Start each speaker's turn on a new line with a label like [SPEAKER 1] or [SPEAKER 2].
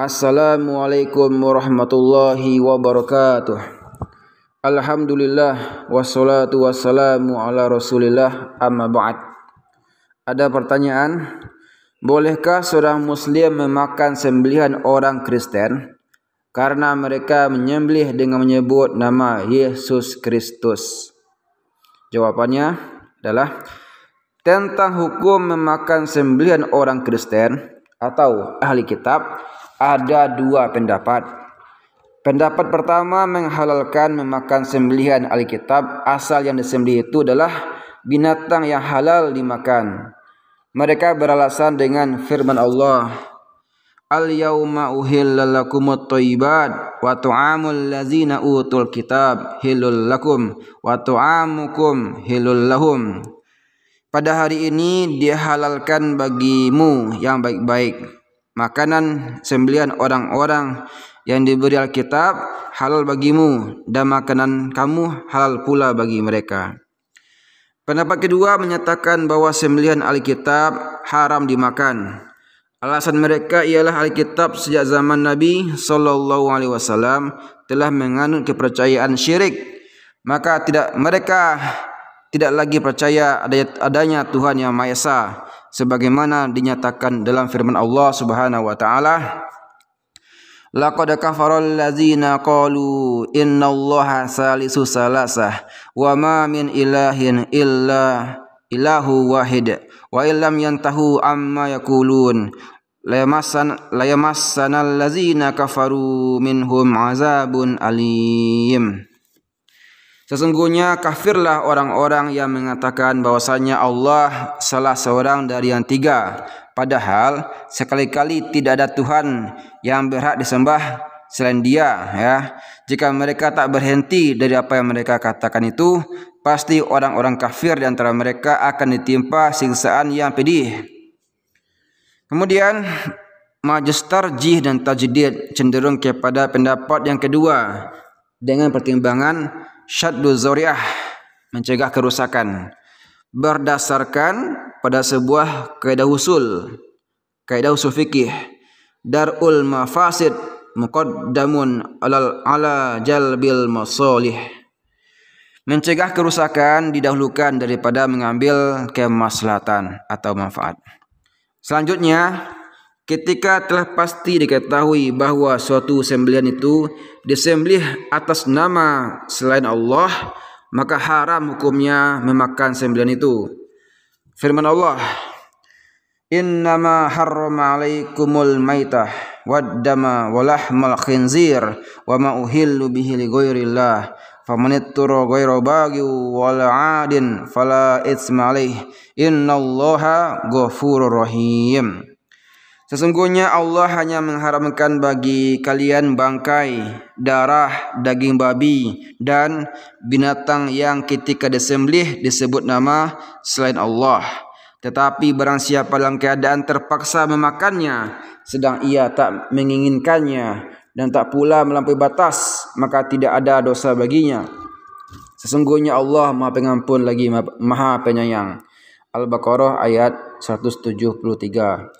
[SPEAKER 1] Assalamualaikum warahmatullahi wabarakatuh Alhamdulillah Wassalatu wassalamu ala rasulillah amma ba'd Ada pertanyaan Bolehkah seorang muslim memakan sembelihan orang Kristen? Karena mereka menyembelih dengan menyebut nama Yesus Kristus Jawabannya adalah Tentang hukum memakan sembelihan orang Kristen atau ahli kitab ada dua pendapat. Pendapat pertama menghalalkan memakan sembelihan Alkitab asal yang disembelih itu adalah binatang yang halal dimakan. Mereka beralasan dengan firman Allah, Al-yawma uhillal lakumut thayyibat wa tu'amul ladzina utul kitab hilul lakum wa tu'amukum hilul lahum. Pada hari ini dihalalkan bagimu yang baik-baik makanan sembelian orang-orang yang diberi Alkitab halal bagimu dan makanan kamu halal pula bagi mereka. Pendapat kedua menyatakan bahwa sembilan Alkitab haram dimakan. Alasan mereka ialah Alkitab sejak zaman Nabi Shallallahu Alaihi Wasallam telah menganut kepercayaan syirik, maka tidak mereka tidak lagi percaya adanya Tuhan yang Maha Esa sebagaimana dinyatakan dalam firman Allah Subhanahu wa taala Laqad kafara allazina qalu innallaha salisu salasah wa ma min ilahin illa ilahu wahid wa illam yantahu amma yaqulun layamassan layamassanal lazina kafaru minhum azabun alim Sesungguhnya kafirlah orang-orang yang mengatakan bahwasanya Allah salah seorang dari yang tiga. Padahal sekali-kali tidak ada Tuhan yang berhak disembah selain dia ya. Jika mereka tak berhenti dari apa yang mereka katakan itu, pasti orang-orang kafir di antara mereka akan ditimpa siksaan yang pedih. Kemudian majelis tarjih dan tajdid cenderung kepada pendapat yang kedua dengan pertimbangan syaddu zuriah mencegah kerusakan berdasarkan pada sebuah kaidah usul kaidah usul fikih darul mafasid muqaddamun alal ala jalbil masalih mencegah kerusakan didahulukan daripada mengambil kemaslahatan atau manfaat selanjutnya Ketika telah pasti diketahui bahwa suatu sembelian itu disembelih atas nama selain Allah, maka haram hukumnya memakan sembelian itu. Firman Allah, Innama harrama alaikumul maitah waddama walahmal khinzir wa ma uhillu bihi ligairillah famanitturu ghaira baghi wala adin fala itsma alaih innallaha ghafurur rahim Sesungguhnya Allah hanya mengharamkan bagi kalian bangkai, darah, daging babi, dan binatang yang ketika disembelih disebut nama selain Allah. Tetapi barang siapa dalam keadaan terpaksa memakannya, sedang ia tak menginginkannya dan tak pula melampaui batas, maka tidak ada dosa baginya. Sesungguhnya Allah Maha Pengampun lagi Maha Penyayang. Al-Baqarah ayat 173.